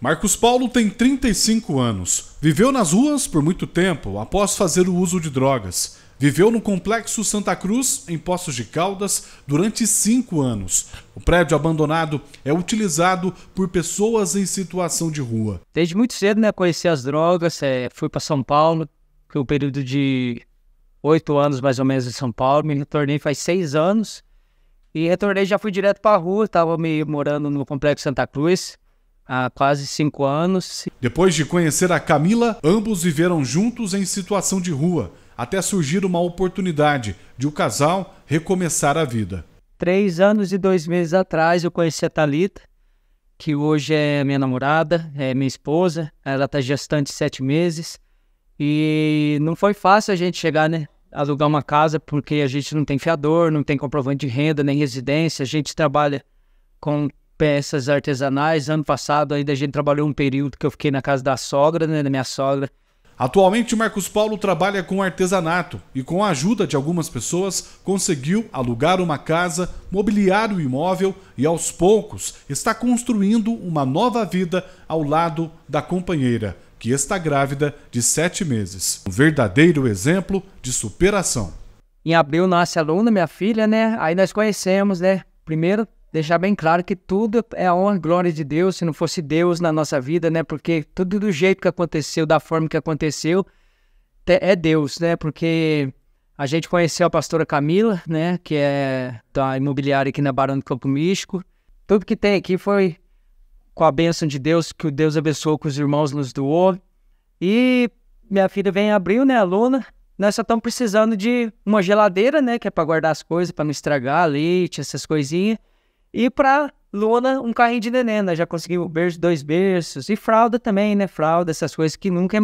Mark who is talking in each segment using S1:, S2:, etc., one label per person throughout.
S1: Marcos Paulo tem 35 anos. Viveu nas ruas por muito tempo após fazer o uso de drogas. Viveu no Complexo Santa Cruz, em Poços de Caldas, durante cinco anos. O prédio abandonado é utilizado por pessoas em situação de rua. Desde muito cedo, né, conheci as
S2: drogas, é, fui para São Paulo, que é um período de oito anos mais ou menos em São Paulo. Me retornei faz seis anos e retornei já fui direto para a rua. Estava me morando no Complexo Santa Cruz há
S1: quase cinco anos. Depois de conhecer a Camila, ambos viveram juntos em situação de rua, até surgir uma oportunidade de o casal recomeçar a vida.
S2: Três anos e dois meses atrás eu conheci a Thalita, que hoje é minha namorada, é minha esposa. Ela está gestante sete meses. E não foi fácil a gente chegar, né? Alugar uma casa porque a gente não tem fiador, não tem comprovante de renda nem residência. A gente trabalha com peças artesanais. Ano passado ainda a
S1: gente trabalhou um período que eu fiquei na casa da sogra, né, da minha sogra. Atualmente, o Marcos Paulo trabalha com artesanato e, com a ajuda de algumas pessoas, conseguiu alugar uma casa, mobiliar o imóvel e, aos poucos, está construindo uma nova vida ao lado da companheira, que está grávida de sete meses. Um verdadeiro exemplo de superação.
S2: Em abril nasce a Luna, minha filha, né? Aí nós conhecemos, né? Primeiro deixar bem claro que tudo é a honra e glória de Deus, se não fosse Deus na nossa vida, né? Porque tudo do jeito que aconteceu, da forma que aconteceu, é Deus, né? Porque a gente conheceu a pastora Camila, né? Que é da imobiliária aqui na Barão do Campo Místico. Tudo que tem aqui foi com a bênção de Deus, que o Deus abençoou, que os irmãos nos doou. E minha filha vem em abril, né? Aluna. Nós só estamos precisando de uma geladeira, né? Que é para guardar as coisas, para não estragar leite, essas coisinhas e para Luna, um carrinho de neném, né? Já conseguiu berço, dois berços. E fralda também, né? Fralda, essas coisas que nunca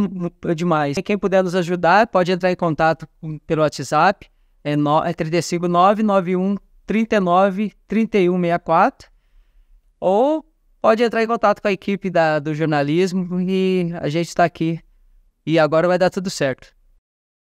S2: é demais. E quem puder nos ajudar, pode entrar em contato pelo WhatsApp. É, no, é 35991 39 3164. Ou pode entrar em contato com a equipe da, do jornalismo e a gente está aqui. E agora vai dar tudo certo.